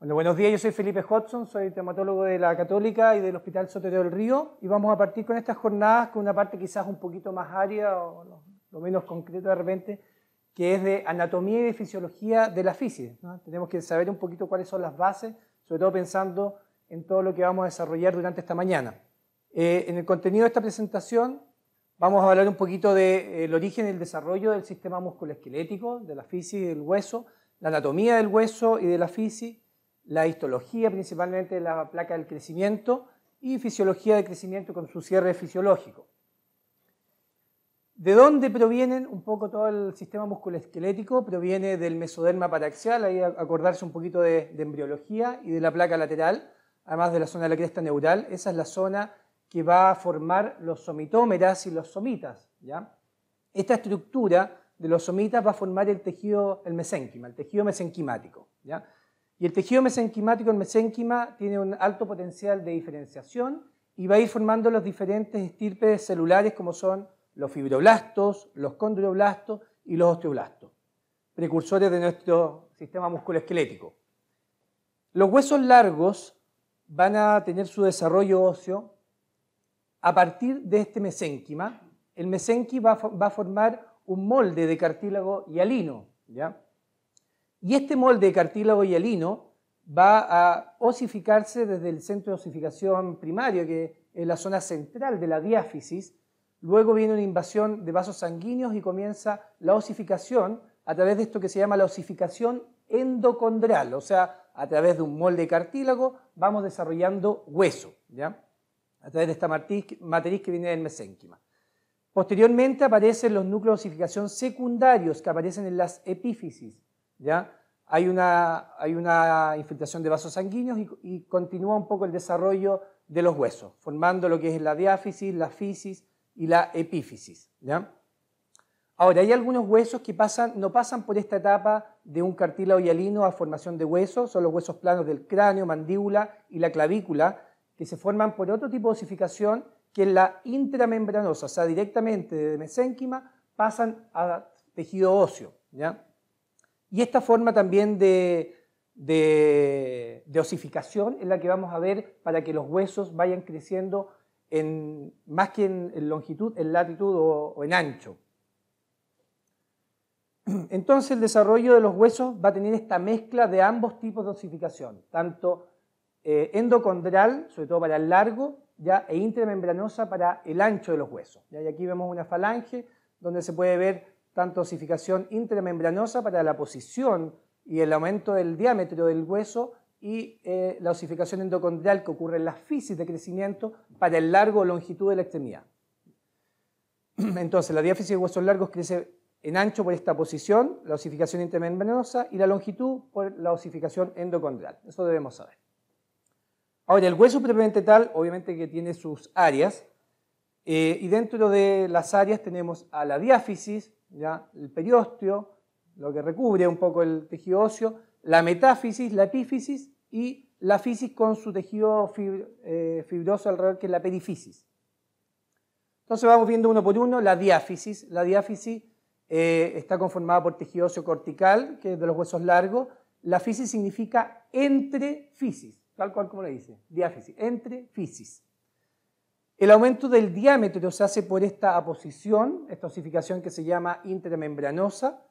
Bueno, buenos días, yo soy Felipe Hodgson, soy traumatólogo de la Católica y del Hospital Sotero del Río y vamos a partir con estas jornadas con una parte quizás un poquito más área o lo, menos concreta de repente, que es de anatomía y fisiología de la física. Tenemos que saber un poquito cuáles son las bases, sobre todo pensando en todo lo que vamos a desarrollar durante esta mañana. Eh, en el contenido de esta presentación vamos a hablar un poquito del eh, origen y el desarrollo del sistema musculoesquelético, de la física y del hueso, la anatomía del hueso y de la física, la histología principalmente la placa del crecimiento y fisiología de crecimiento con su cierre fisiológico. ¿De dónde provienen un poco todo el sistema musculoesquelético? Proviene del mesoderma paraxial, ahí acordarse un poquito de, embriología y de la placa lateral, además de la zona de la cresta neural. Esa es la zona que va a formar los somitómeras y los somitas. ¿ya? Esta estructura de los somitas va a formar el tejido, el mesénquima, el tejido mesenquimático. ¿ya? Y el tejido mesenquimático en mesénquima tiene un alto potencial de diferenciación y va a ir formando los diferentes estirpes celulares como son los fibroblastos, los condroblastos y los osteoblastos, precursores de nuestro sistema musculoesquelético. Los huesos largos van a tener su desarrollo óseo a partir de este mesénquima. El mesénquima va, a formar un molde de cartílago hialino, ¿ya? Y este molde de cartílago hialino va a osificarse desde el centro de osificación primario, que es la zona central de la diáfisis. Luego viene una invasión de vasos sanguíneos y comienza la osificación a través de esto que se llama la osificación endocondral, o sea, a través de un molde de cartílago vamos desarrollando hueso, ¿ya? a través de esta matriz que viene del mesénquima. Posteriormente aparecen los núcleos de osificación secundarios que aparecen en las epífisis, ¿ya? Hay una, hay infiltración de vasos sanguíneos y, continúa un poco el desarrollo de los huesos, formando lo que es la diáfisis, la fisis y la epífisis. Ahora, hay algunos huesos que no pasan por esta etapa de un cartílago hialino a formación de huesos, son los huesos planos del cráneo, mandíbula y la clavícula, que se forman por otro tipo de osificación que es la intramembranosa, o sea, directamente de mesénquima pasan a tejido óseo. ¿ya? Y esta forma también de, osificación es la que vamos a ver para que los huesos vayan creciendo en, más que en, longitud, en latitud o, en ancho. Entonces el desarrollo de los huesos va a tener esta mezcla de ambos tipos de osificación, tanto eh, endocondral, sobre todo para el largo, ya, e intramembranosa para el ancho de los huesos. Y aquí vemos una falange donde se puede ver tanto osificación intramembranosa para la posición y el aumento del diámetro del hueso y eh, la osificación endocondrial que ocurre en las fisis de crecimiento para el largo o longitud de la extremidad. Entonces, la diáfisis de huesos largos crece en ancho por esta posición, la osificación intramembranosa y la longitud por la osificación endocondrial. Eso debemos saber. Ahora, el hueso propiamente obviamente que tiene sus áreas, eh, y dentro de las áreas tenemos a la diáfisis, el periósteo, lo que recubre un poco el tejido óseo, la metáfisis, la epífisis y la fisis con su tejido eh, fibroso alrededor, que es la perifisis. Entonces vamos viendo uno por uno la diáfisis. La diáfisis eh, está conformada por tejido óseo cortical, que es de los huesos largos. La fisis significa entre fisis, tal cual como le dice, diáfisis, entre fisis. El aumento del diámetro se hace por esta aposición, esta osificación que se llama intramembranosa.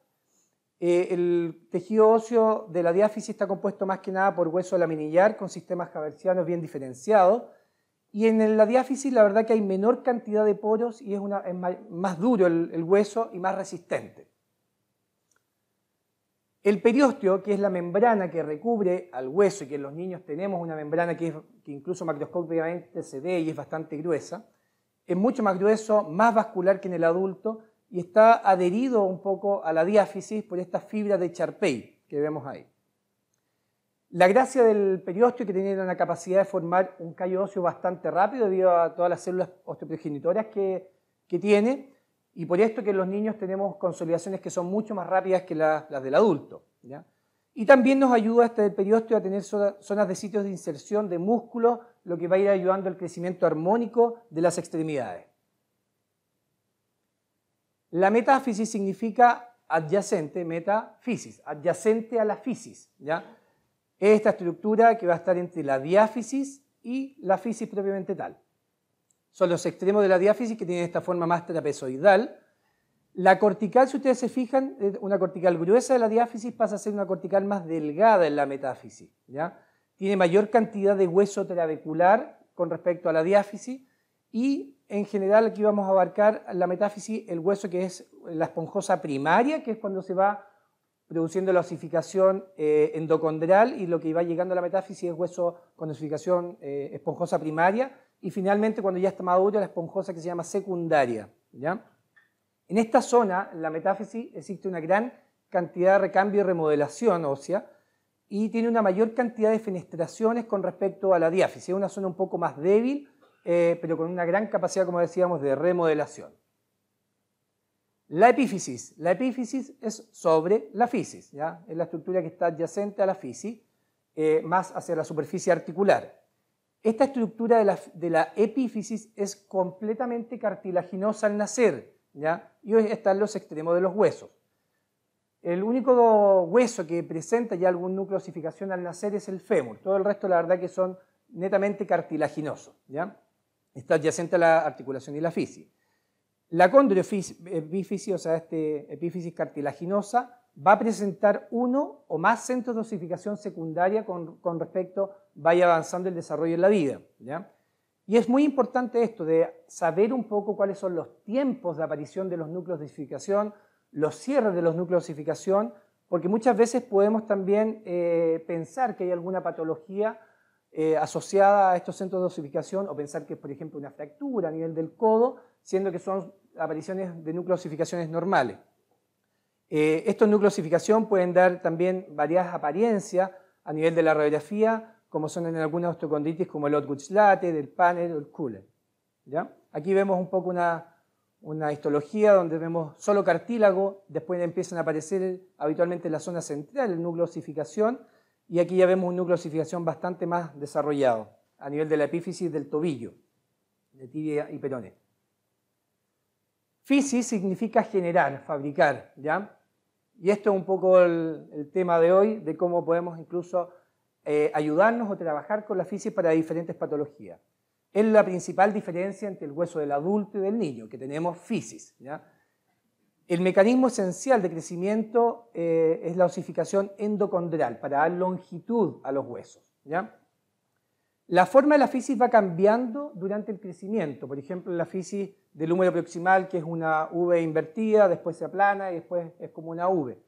Eh, el tejido óseo de la diáfisis está compuesto más que nada por hueso laminillar con sistemas cabercianos bien diferenciados. Y en la diáfisis la verdad que hay menor cantidad de poros y es, más, duro el hueso y más resistente. El periósteo, que es la membrana que recubre al hueso y que en los niños tenemos una membrana que, incluso macroscópicamente se ve y es bastante gruesa, es mucho más grueso, más vascular que en el adulto y está adherido un poco a la diáfisis por esta fibra de Charpey que vemos ahí. La gracia del periósteo es que tiene la capacidad de formar un callo óseo bastante rápido debido a todas las células osteoprogenitoras que tiene y por esto que los niños tenemos consolidaciones que son mucho más rápidas que las, del adulto. Y también nos ayuda este el a tener zonas de sitios de inserción de músculos, lo que va a ir ayudando al crecimiento armónico de las extremidades. La metáfisis significa adyacente, metafisis, adyacente a la fisis. ¿ya? Esta estructura que va a estar entre la diáfisis y la fisis propiamente tal son los extremos de la diáfisis que tienen esta forma más trapezoidal. La cortical, si ustedes se fijan, eh, una cortical gruesa de la diáfisis pasa a ser una cortical más delgada en la metáfisis. ¿ya? Tiene mayor cantidad de hueso trabecular con respecto a la diáfisis y en general aquí vamos a abarcar la metáfisis, el hueso que es la esponjosa primaria, que es cuando se va produciendo la osificación eh, endocondral y lo que va llegando a la metáfisis es hueso con osificación eh, esponjosa primaria y finalmente cuando ya está madura, la esponjosa que se llama secundaria. ¿ya? En esta zona, la metáfisis, existe una gran cantidad de recambio y remodelación ósea y tiene una mayor cantidad de fenestraciones con respecto a la diáfisis. Es una zona un poco más débil, eh, pero con una gran capacidad, como decíamos, de remodelación. La epífisis. La epífisis es sobre la fisis, ¿ya? es la estructura que está adyacente a la fisis, eh, más hacia la superficie articular. Esta estructura de la, epífisis es completamente cartilaginosa al nacer, ¿ya? y hoy están los extremos de los huesos. El único hueso que presenta ya algún núcleo al nacer es el fémur. Todo el resto, la verdad, que son netamente cartilaginosos. ¿ya? Está adyacente a la articulación y la fisi. La eh, o sea, este epífisis cartilaginosa, va a presentar uno o más centros de dosificación secundaria con, con respecto vaya avanzando el desarrollo en la vida. Y es muy importante esto de saber un poco cuáles son los tiempos de aparición de los núcleos de osificación, los cierres de los núcleos de osificación, porque muchas veces podemos también eh, pensar que hay alguna patología eh, asociada a estos centros de dosificación o pensar que es, por ejemplo, una fractura a nivel del codo, siendo que son apariciones de núcleos de osificación normales. Eh, estos núcleos pueden dar también varias apariencias a nivel de la radiografía, como son en algunas osteocondritis como el Otwood late, del Panner o el Kuller. ¿ya? Aquí vemos un poco una, una histología donde vemos solo cartílago, después empiezan a aparecer habitualmente en la zona central el núcleo y aquí ya vemos un nucleosificación bastante más desarrollado a nivel de la epífisis del tobillo, de tibia y perone. Fisis significa generar, fabricar, ¿ya? Y esto es un poco el, tema de hoy, de cómo podemos incluso eh, ayudarnos o trabajar con la fisis para diferentes patologías. Es la principal diferencia entre el hueso del adulto y del niño, que tenemos fisis. El mecanismo esencial de crecimiento eh, es la osificación endocondral para dar longitud a los huesos. ¿ya? La forma de la fisis va cambiando durante el crecimiento. Por ejemplo, la fisis del húmero proximal, que es una V invertida, después se aplana y después es como una V.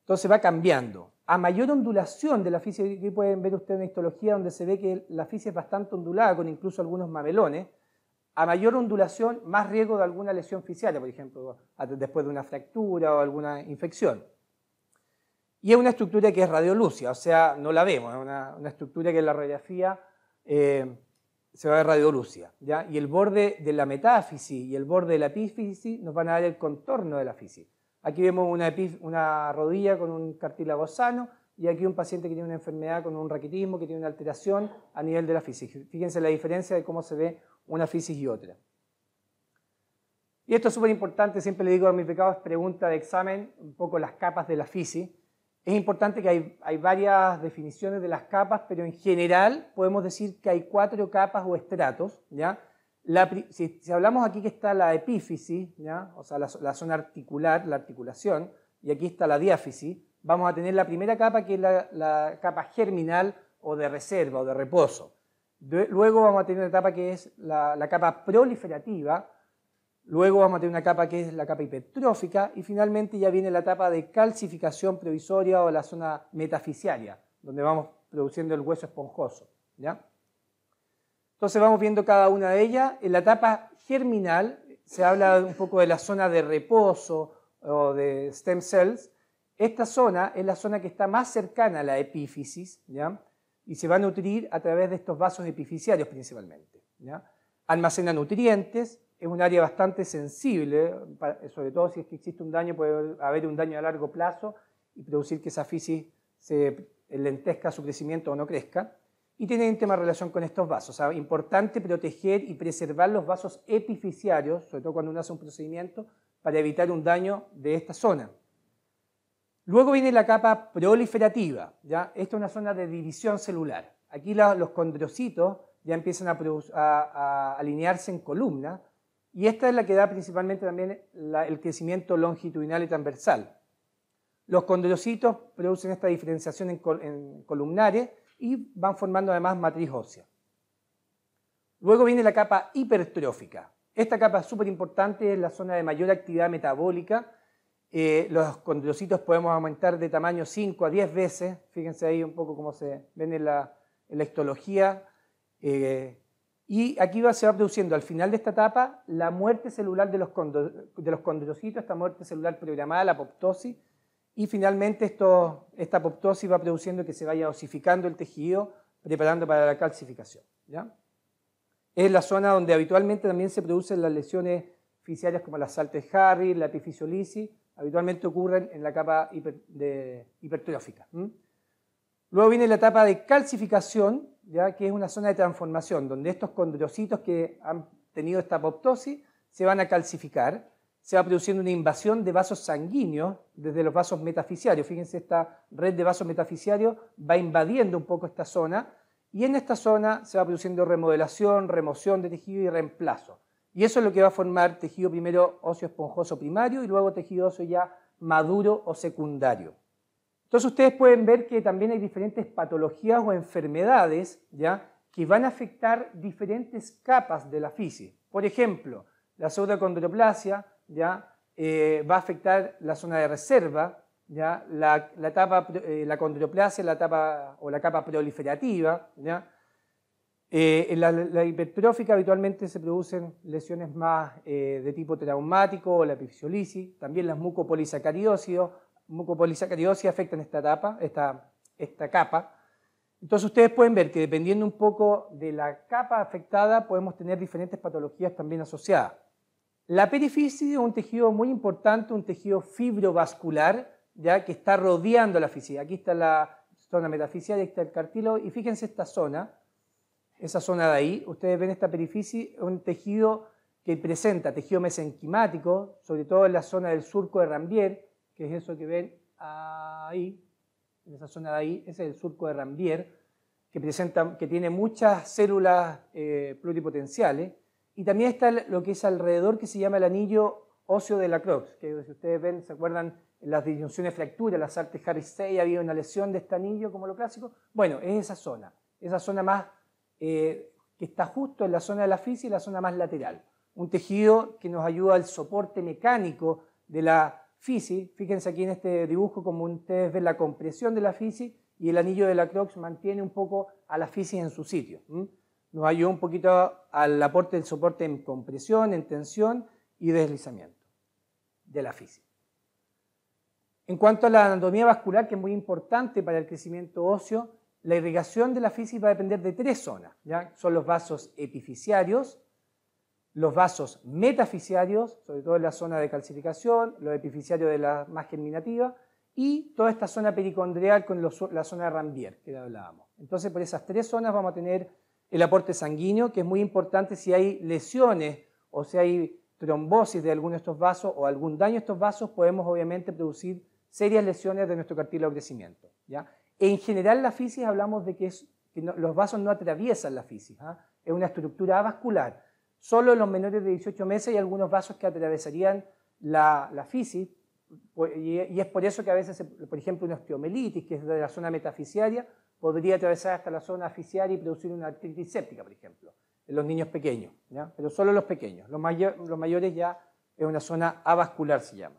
Entonces va cambiando. A mayor ondulación de la fisis, aquí pueden ver ustedes una histología donde se ve que la fisis es bastante ondulada, con incluso algunos mamelones. A mayor ondulación, más riesgo de alguna lesión fisial, por ejemplo, después de una fractura o alguna infección. Y es una estructura que es radiolucia, o sea, no la vemos, es una, una estructura que en la radiografía eh, se va a ver radiolucia. Y el borde de la metáfisis y el borde de la epífisis nos van a dar el contorno de la fisis. Aquí vemos una, rodilla con un cartílago sano y aquí un paciente que tiene una enfermedad con un raquitismo, que tiene una alteración a nivel de la fisis. Fíjense la diferencia de cómo se ve una fisis y otra. Y esto es súper importante, siempre le digo a mis pecados, pregunta de examen, un poco las capas de la fisis. Es importante que hay, varias definiciones de las capas, pero en general podemos decir que hay cuatro capas o estratos. ¿ya? si, hablamos aquí que está la epífisis, o sea, la, zona articular, la articulación, y aquí está la diáfisis, vamos a tener la primera capa que es la, capa germinal o de reserva o de reposo. luego vamos a tener una etapa que es la capa proliferativa, Luego vamos a tener una capa que es la capa hipertrófica y finalmente ya viene la etapa de calcificación previsoria o la zona metafisiaria, donde vamos produciendo el hueso esponjoso. ¿ya? Entonces vamos viendo cada una de ellas. En la etapa germinal se habla un poco de la zona de reposo o de stem cells. Esta zona es la zona que está más cercana a la epífisis y se va a nutrir a través de estos vasos epificiarios principalmente. Almacena nutrientes, es un área bastante sensible, sobre todo si es que existe un daño, puede haber un daño a largo plazo y producir que esa fisis se lentezca su crecimiento o no crezca. Y tiene íntima relación con estos vasos. importante proteger y preservar los vasos epificiarios, sobre todo cuando uno hace un procedimiento, para evitar un daño de esta zona. Luego viene la capa proliferativa. ¿ya? Esta es una zona de división celular. Aquí los condrocitos ya empiezan a, a alinearse en columna, y esta es la que da principalmente también el crecimiento longitudinal y transversal. Los condrocitos producen esta diferenciación en, columnares y van formando además matriz ósea. Luego viene la capa hipertrófica. Esta capa es súper importante, es la zona de mayor actividad metabólica. Eh, los condrocitos podemos aumentar de tamaño 5 a 10 veces. Fíjense ahí un poco cómo se ven en la, histología. Eh, y aquí va, se va produciendo al final de esta etapa la muerte celular de los, condrocitos, esta muerte celular programada, la apoptosis, y finalmente esto, esta apoptosis va produciendo que se vaya osificando el tejido, preparando para la calcificación. Es la zona donde habitualmente también se producen las lesiones fisiarias como la Salte harry la epifisiolisis, habitualmente ocurren en la capa de, hipertrófica. Luego viene la etapa de calcificación, ya que es una zona de transformación, donde estos condrocitos que han tenido esta apoptosis se van a calcificar, se va produciendo una invasión de vasos sanguíneos desde los vasos metafisiarios. Fíjense, esta red de vasos metafisiarios va invadiendo un poco esta zona y en esta zona se va produciendo remodelación, remoción de tejido y reemplazo. Y eso es lo que va a formar tejido primero óseo esponjoso primario y luego tejido óseo ya maduro o secundario. Entonces ustedes pueden ver que también hay diferentes patologías o enfermedades ¿ya? que van a afectar diferentes capas de la fisis. Por ejemplo, la pseudocondroplasia ¿ya? Eh, va a afectar la zona de reserva, ¿ya? La, la, eh, la condroplasia o la capa proliferativa. Eh, en la, hipertrófica habitualmente se producen lesiones más de tipo traumático o la epifisiolisis, también las mucopolisacariósidos mucopolisacaridosis afectan esta etapa, esta, esta capa. Entonces ustedes pueden ver que dependiendo un poco de la capa afectada podemos tener diferentes patologías también asociadas. La perifisis es un tejido muy importante, un tejido fibrovascular, ya que está rodeando la fisis. Aquí está la zona aquí está el cartílago y fíjense esta zona, esa zona de ahí, ustedes ven esta es un tejido que presenta tejido mesenquimático, sobre todo en la zona del surco de Rambier, que es eso que ven ahí, en esa zona de ahí, ese es el surco de Rambier, que, presenta, que tiene muchas células eh, pluripotenciales, y también está lo que es alrededor que se llama el anillo óseo de la Croix, que si ustedes ven, se acuerdan, las disyunciones fracturas, las artes Harris 6, había una lesión de este anillo como lo clásico. Bueno, es esa zona, esa zona más eh, que está justo en la zona de la fisi, y la zona más lateral. Un tejido que nos ayuda al soporte mecánico de la FISI. Fíjense aquí en este dibujo como ustedes ven la compresión de la FISI y el anillo de la Crocs mantiene un poco a la FISI en su sitio. Nos ayuda un poquito al aporte del soporte en compresión, en tensión y deslizamiento de la FISI. En cuanto a la anatomía vascular, que es muy importante para el crecimiento óseo, la irrigación de la FISI va a depender de tres zonas. ¿ya? Son los vasos epificiarios, los vasos metafisiarios, sobre todo la zona de calcificación, los epifisiarios de la más germinativa, y toda esta zona pericondrial con la zona de Rambier, que hablábamos. Entonces, por esas tres zonas vamos a tener el aporte sanguíneo, que es muy importante si hay lesiones o si hay trombosis de alguno de estos vasos o algún daño a estos vasos, podemos obviamente producir serias lesiones de nuestro cartílago de crecimiento. ¿ya? En general, la fisis hablamos de que, los vasos no atraviesan la fisis, ¿ah? es una estructura avascular solo en los menores de 18 meses y algunos vasos que atravesarían la, la fisis, pues, y, es por eso que a veces, por ejemplo, una osteomelitis, que es de la zona metafisiaria, podría atravesar hasta la zona fisiaria y producir una artritis séptica, por ejemplo, en los niños pequeños, pero solo los pequeños. Los, mayores ya es una zona avascular, se llama.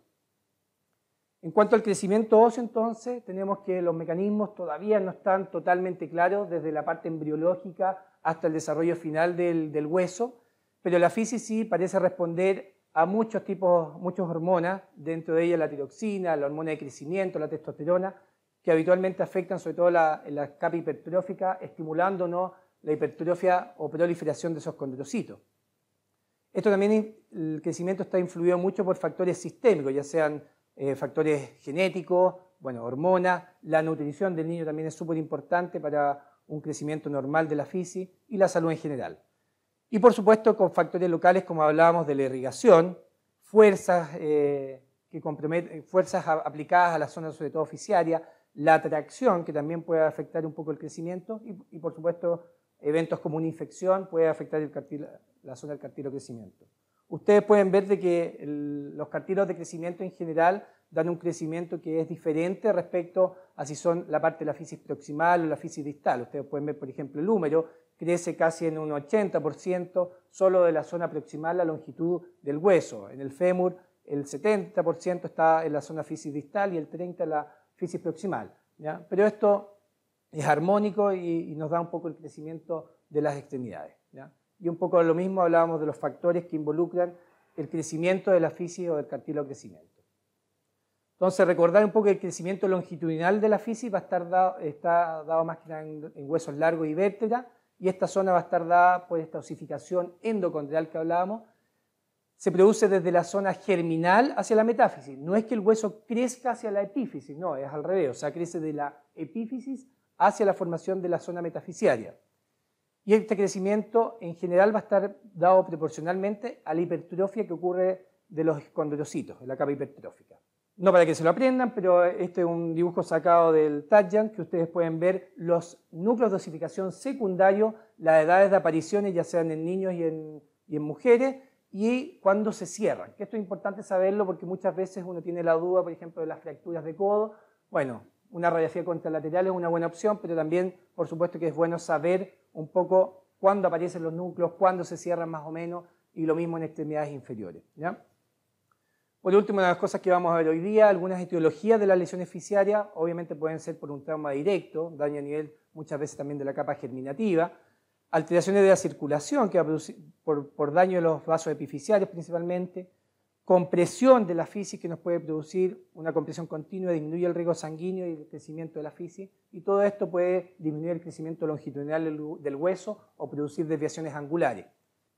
En cuanto al crecimiento óseo, entonces, tenemos que los mecanismos todavía no están totalmente claros desde la parte embriológica hasta el desarrollo final del hueso, pero la FISI sí parece responder a muchos tipos, muchas hormonas, dentro de ellas la tiroxina, la hormona de crecimiento, la testosterona, que habitualmente afectan sobre todo la, la capa hipertrófica, estimulándonos la hipertrofia o proliferación de esos condrocitos. Esto también, el crecimiento está influido mucho por factores sistémicos, ya sean eh, factores genéticos, bueno, hormonas, la nutrición del niño también es súper importante para un crecimiento normal de la fisi y la salud en general. Y por supuesto con factores locales como hablábamos de la irrigación, fuerzas, eh, que comprometen, fuerzas aplicadas a la zona sobre todo oficiaria, la atracción que también puede afectar un poco el crecimiento y, por supuesto eventos como una infección puede afectar la zona del cartilo crecimiento. Ustedes pueden ver de que los cartilos de crecimiento en general dan un crecimiento que es diferente respecto a si son la parte de la fisis proximal o la fisis distal. Ustedes pueden ver, por ejemplo, el húmero, crece casi en un 80% solo de la zona proximal, la longitud del hueso. En el fémur el 70% está en la zona fisis distal y el 30% en la fisis proximal. ¿ya? Pero esto es armónico y, nos da un poco el crecimiento de las extremidades. ¿ya? Y un poco lo mismo hablábamos de los factores que involucran el crecimiento de la fisis o del cartílago crecimiento. Entonces, recordar un poco que el crecimiento longitudinal de la fisis va a estar dado, está dado más que en, en huesos largos y vértebras, y esta zona va a estar dada por esta osificación endocondrial que hablábamos, se produce desde la zona germinal hacia la metáfisis. No es que el hueso crezca hacia la epífisis, no, es al revés, o sea, crece de la epífisis hacia la formación de la zona metafisiaria. Y este crecimiento en general va a estar dado proporcionalmente a la hipertrofia que ocurre de los condrocitos, en la capa hipertrófica no para que se lo aprendan, pero este es un dibujo sacado del Tadjan, que ustedes pueden ver los núcleos de osificación secundario, las edades de apariciones, ya sean en niños y en, mujeres, y cuándo se cierran. esto es importante saberlo porque muchas veces uno tiene la duda, por ejemplo, de las fracturas de codo. Bueno, una radiografía contralateral es una buena opción, pero también, por supuesto, que es bueno saber un poco cuándo aparecen los núcleos, cuándo se cierran más o menos, y lo mismo en extremidades inferiores. Por último, una de las cosas que vamos a ver hoy día, algunas etiologías de las lesiones fisiarias, obviamente pueden ser por un trauma directo, daño a nivel muchas veces también de la capa germinativa, alteraciones de la circulación que por, daño de los vasos epifisarios principalmente, compresión de la fisis que nos puede producir una compresión continua, disminuye el riego sanguíneo y el crecimiento de la fisis, y todo esto puede disminuir el crecimiento longitudinal del hueso o producir desviaciones angulares.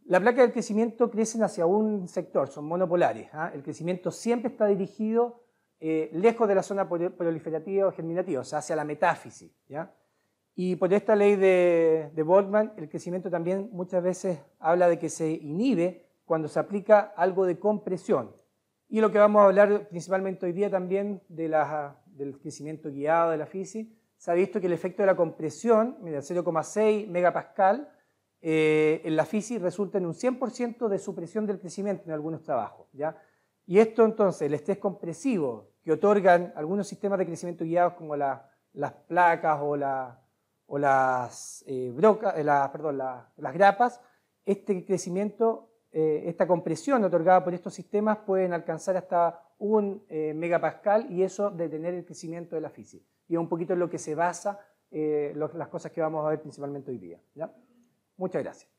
La placa del crecimiento crecen hacia un sector, son monopolares. ¿ah? El crecimiento siempre está dirigido eh, lejos de la zona proliferativa o germinativa, o sea, hacia la metáfisis. Y por esta ley de, de el crecimiento también muchas veces habla de que se inhibe cuando se aplica algo de compresión. Y lo que vamos a hablar principalmente hoy día también de la, del crecimiento guiado de la FISI, se ha visto que el efecto de la compresión, mira, 0,6 megapascal, eh, en la FISI resulta en un 100% de supresión del crecimiento en algunos trabajos. ¿ya? Y esto entonces, el estrés compresivo que otorgan algunos sistemas de crecimiento guiados como las placas o, o las, eh, eh las grapas, este crecimiento, eh, esta compresión otorgada por estos sistemas pueden alcanzar hasta un megapascal y eso detener el crecimiento de la FISI. Y es un poquito en lo que se basa las cosas que vamos a ver principalmente hoy día. ¿ya? Muchas gracias.